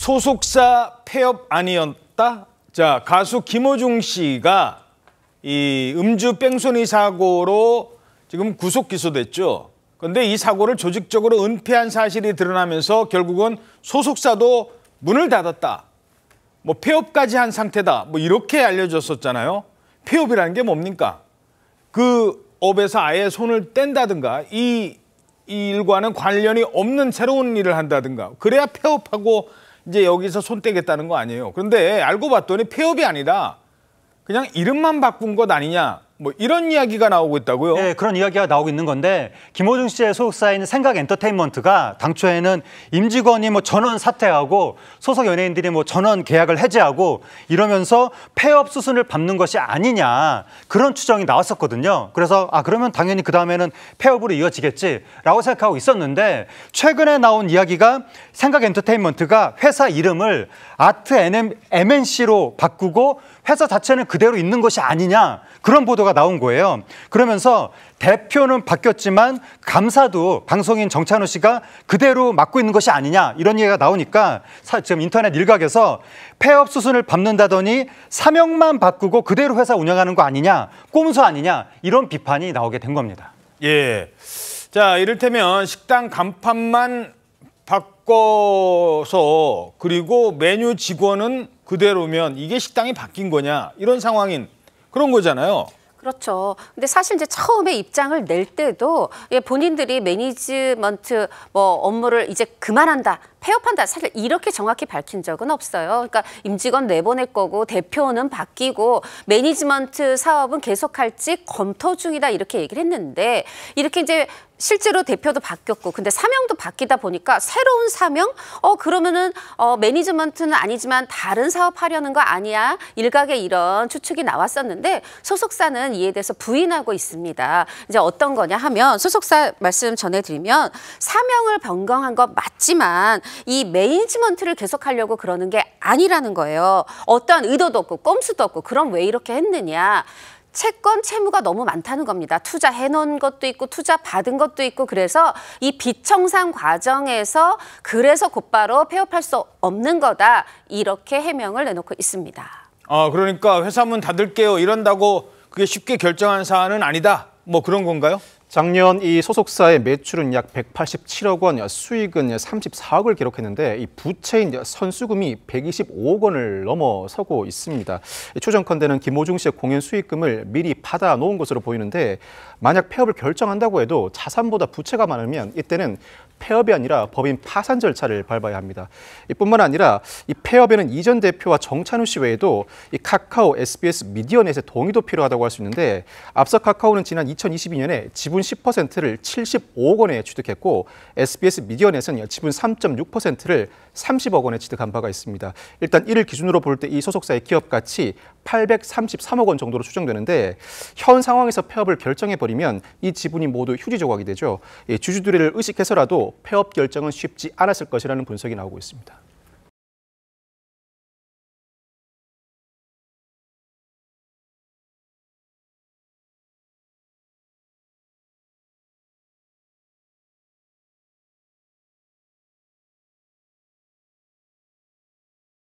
소속사 폐업 아니었다? 자, 가수 김호중 씨가 이 음주 뺑소니 사고로 지금 구속 기소됐죠. 그런데 이 사고를 조직적으로 은폐한 사실이 드러나면서 결국은 소속사도 문을 닫았다. 뭐 폐업까지 한 상태다. 뭐 이렇게 알려졌었잖아요. 폐업이라는 게 뭡니까? 그 업에서 아예 손을 뗀다든가 이, 이 일과는 관련이 없는 새로운 일을 한다든가 그래야 폐업하고 이제 여기서 손 떼겠다는 거 아니에요. 그런데 알고 봤더니 폐업이 아니다. 그냥 이름만 바꾼 것 아니냐. 뭐 이런 이야기가 나오고 있다고요? 네, 그런 이야기가 나오고 있는 건데 김호중 씨의 소속사인 생각 엔터테인먼트가 당초에는 임직원이 뭐 전원 사퇴하고 소속 연예인들이 뭐 전원 계약을 해지하고 이러면서 폐업 수순을 밟는 것이 아니냐 그런 추정이 나왔었거든요. 그래서 아 그러면 당연히 그 다음에는 폐업으로 이어지겠지라고 생각하고 있었는데 최근에 나온 이야기가 생각 엔터테인먼트가 회사 이름을 아트 MNC로 바꾸고 회사 자체는 그대로 있는 것이 아니냐 그런 보도가 보도가 나온 거예요. 그러면서 대표는 바뀌었지만 감사도 방송인 정찬호 씨가 그대로 맡고 있는 것이 아니냐 이런 얘기가 나오니까 사, 지금 인터넷 일각에서 폐업 수순을 밟는다더니 사명만 바꾸고 그대로 회사 운영하는 거 아니냐 꼼수 아니냐 이런 비판이 나오게 된 겁니다. 예. 자, 이를테면 식당 간판만 바꿔서 그리고 메뉴 직원은 그대로면 이게 식당이 바뀐 거냐 이런 상황인 그런 거잖아요. 그렇죠. 근데 사실 이제 처음에 입장을 낼 때도 예, 본인들이 매니지먼트 뭐 업무를 이제 그만한다. 폐업한다 사실 이렇게 정확히 밝힌 적은 없어요. 그러니까 임직원 내보낼 거고 대표는 바뀌고 매니지먼트 사업은 계속할지 검토 중이다 이렇게 얘기를 했는데 이렇게 이제 실제로 대표도 바뀌었고 근데 사명도 바뀌다 보니까 새로운 사명 어 그러면은 어 매니지먼트는 아니지만 다른 사업하려는 거 아니야 일각에 이런 추측이 나왔었는데 소속사는 이에 대해서 부인하고 있습니다 이제 어떤 거냐 하면 소속사 말씀 전해드리면 사명을 변경한 것 맞지만 이 매니지먼트를 계속하려고 그러는 게 아니라는 거예요 어떠한 의도도 없고 꼼수도 없고 그럼 왜 이렇게 했느냐 채권 채무가 너무 많다는 겁니다. 투자해 놓은 것도 있고 투자 받은 것도 있고 그래서 이 비청산 과정에서 그래서 곧바로 폐업할 수 없는 거다. 이렇게 해명을 내놓고 있습니다. 아, 그러니까 회사 문 닫을게요 이런다고 그게 쉽게 결정한 사안은 아니다. 뭐 그런 건가요? 작년 이 소속사의 매출은 약 187억 원, 수익은 34억을 기록했는데 이 부채인 선수금이 125억 원을 넘어서고 있습니다. 초정컨대는 김호중 씨의 공연 수익금을 미리 받아 놓은 것으로 보이는데 만약 폐업을 결정한다고 해도 자산보다 부채가 많으면 이때는 폐업이 아니라 법인 파산 절차를 밟아야 합니다. 이뿐만 아니라 이 폐업에는 이전 대표와 정찬우 씨 외에도 이 카카오, SBS, 미디어넷의 동의도 필요하다고 할 수 있는데 앞서 카카오는 지난 2022년에 지분 10%를 75억 원에 취득했고 SBS 미디어넷은 지분 3.6%를 30억 원에 취득한 바가 있습니다. 일단 이를 기준으로 볼 때 이 소속사의 기업 가치 833억 원 정도로 추정되는데 현 상황에서 폐업을 결정해버리면 이 지분이 모두 휴지 조각이 되죠. 예, 주주들을 의식해서라도 폐업 결정은 쉽지 않았을 것이라는 분석이 나오고 있습니다.